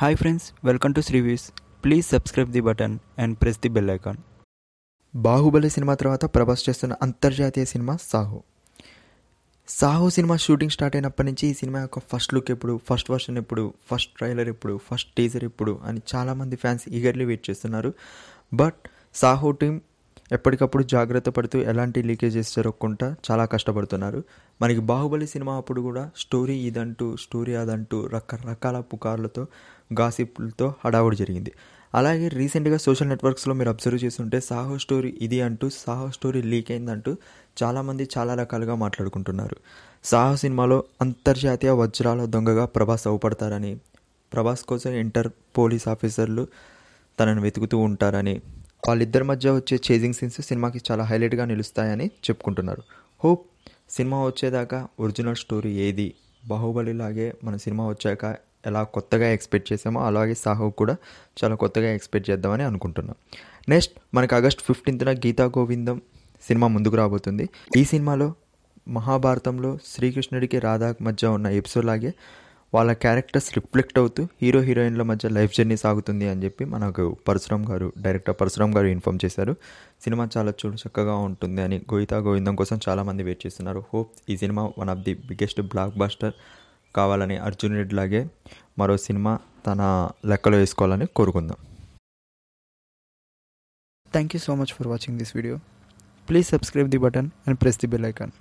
hi friends welcome to Sri Views please subscribe the button and press the bell icon Baahubali cinema తర్వాత ప్రభాస్ చేస్తున్న అంతర్జాతీయ cinema Saaho Saaho cinema shooting start అయినప్పటి నుంచి ఈ సినిమా యొక్క ఫస్ట్ లుక్ ఎప్పుడు ఫస్ట్ వర్షన్ ఎప్పుడు ఫస్ట్ ట్రైలర్ ఎప్పుడు ఫస్ట్ టీజర్ ఎప్పుడు అని చాలామంది ఫ్యాన్స్ ఈగర్లీ వెయిట్ చేస్తున్నారు బట్ సాహో టీమ్ ఎప్పటికప్పుడు జాగ్రత్త పడుతూ ఎలాంటి లీకేజెస్ జరగకుండా చాలా కష్టపడుతున్నారు మనకి బాహుబలి సినిమా అప్పుడు కూడా స్టోరీ ఇదంటూ స్టోరీ అదంటూ రకరకాల పుకార్లతో గాసిప్లతో హడావుడి జరిగింది అలాగే రీసెంట్గా సోషల్ నెట్వర్క్స్లో మీరు అబ్జర్వ్ చేస్తుంటే సాహో స్టోరీ ఇది అంటూ సాహో స్టోరీ లీక్ అయిందంటూ చాలామంది చాలా రకాలుగా మాట్లాడుకుంటున్నారు సాహో సినిమాలో అంతర్జాతీయ వజ్రాల దొంగగా ప్రభాస్ అవపడతారని ప్రభాస్ కోసం ఇంటర్ పోలీస్ ఆఫీసర్లు తనను వెతుకుతూ ఉంటారని వాళ్ళిద్దరి మధ్య వచ్చే చేజింగ్ సీన్స్ సినిమాకి చాలా హైలైట్గా నిలుస్తాయని చెప్పుకుంటున్నారు హోప్ సినిమా వచ్చేదాకా ఒరిజినల్ స్టోరీ ఏది బాహుబలి లాగే మన సినిమా వచ్చాక ఎలా కొత్తగా ఎక్స్పెక్ట్ చేసామో అలాగే సాహో కూడా చాలా కొత్తగా ఎక్స్పెక్ట్ చేద్దామని అనుకుంటున్నాం నెక్స్ట్ మనకు ఆగస్ట్ ఫిఫ్టీన్త్న గీతా గోవిందం సినిమా ముందుకు రాబోతుంది ఈ సినిమాలో మహాభారతంలో శ్రీకృష్ణుడికి రాధా మధ్య ఉన్న ఎపిసోడ్ లాగే వాళ్ళ క్యారెక్టర్స్ రిఫ్లెక్ట్ అవుతూ హీరో హీరోయిన్ల మధ్య లైఫ్ జర్నీ సాగుతుంది అని చెప్పి మనకు పరశురామ్ గారు డైరెక్టర్ పరశురామ్ గారు ఇన్ఫామ్ చేశారు సినిమా చాలా చూడు చక్కగా ఉంటుంది అని గోయితా గోవిందం కోసం చాలామంది వెయిట్ చేస్తున్నారు హోప్ ఈ cinema one of the biggest blockbuster కావాలని అర్జున్ రెడ్డి లాగే మరో సినిమా తన లెక్కలో వేసుకోవాలని కోరుకుందాం thank you so much for watching this video please subscribe the button and press the bell icon